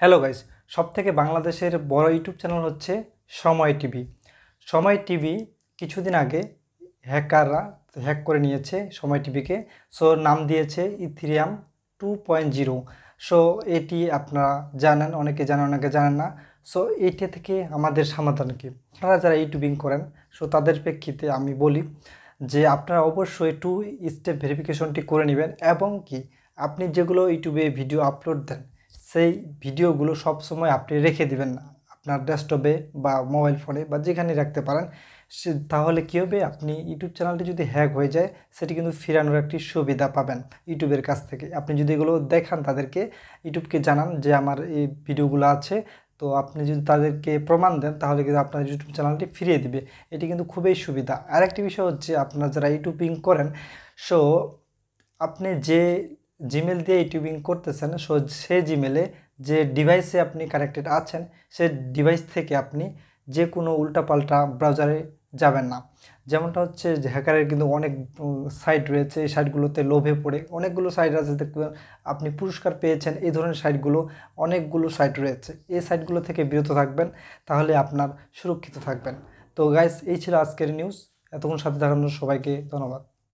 hello guys সব থেকে বাংলাদেশের বড় ইউটিউব চ্যানেল হচ্ছে সময় টিভি সময় টিভি কিছুদিন আগে হ্যাকাররা হ্যাক করে নিয়েছে সময় টিভিকে সো নাম দিয়েছে Ethereum two point zero so এটি আপনারা জানেন অনেকে জানেন অনেকে জানেন না সো এটি থেকে আমাদের সমাধান কী আপনারা যারা ইউটিউবিং করেন সো তাদের প্রেক্ষিতে আমি বলি যে আপনারা অবশ্যই টু স্টেপ ভেরিফিকেশনটি করে নেবেন এবং কি আপনি যেগুলো ইউটিউবে ভিডিও আপলোড দেন সেই ভিডিওগুলো সবসময় আপনি রেখে দিবেন না আপনার ডেস্কটপে বা মোবাইল ফোনে বা যেখানে রাখতে পারেন সে তাহলে কী হবে আপনি ইউটিউব চ্যানেলটি যদি হ্যাক হয়ে যায় সেটি কিন্তু ফিরানোর একটি সুবিধা পাবেন ইউটিউবের কাছ থেকে আপনি যদি এগুলো দেখান তাদেরকে ইউটিউবকে জানান যে আমার এই ভিডিওগুলো আছে তো আপনি যদি তাদেরকে প্রমাণ দেন তাহলে কিন্তু আপনার ইউটিউব চ্যানেলটি ফিরিয়ে দিবে এটি কিন্তু খুবই সুবিধা আরেকটি বিষয় হচ্ছে আপনারা যারা ইউটিউবিং করেন সো আপনি যে জিমেল দিয়ে ইউটিউবিং করতেছেন সো সেই জিমেলে যে ডিভাইসে আপনি কানেক্টেড আছেন সে ডিভাইস থেকে আপনি যে কোনো উল্টাপাল্টা ব্রাউজারে যাবেন না যেমনটা হচ্ছে যে হ্যাকারের কিন্তু অনেক সাইট রয়েছে এই সাইটগুলোতে লোভে পড়ে অনেকগুলো সাইট আছে দেখবেন আপনি পুরস্কার পেয়েছেন এই ধরনের সাইটগুলো অনেকগুলো সাইট রয়েছে এই সাইটগুলো থেকে বিরত থাকবেন তাহলে আপনার সুরক্ষিত থাকবেন তো গাইস এই ছিল আজকের নিউজ এতক্ষণ সাথে থাকার সবাইকে ধন্যবাদ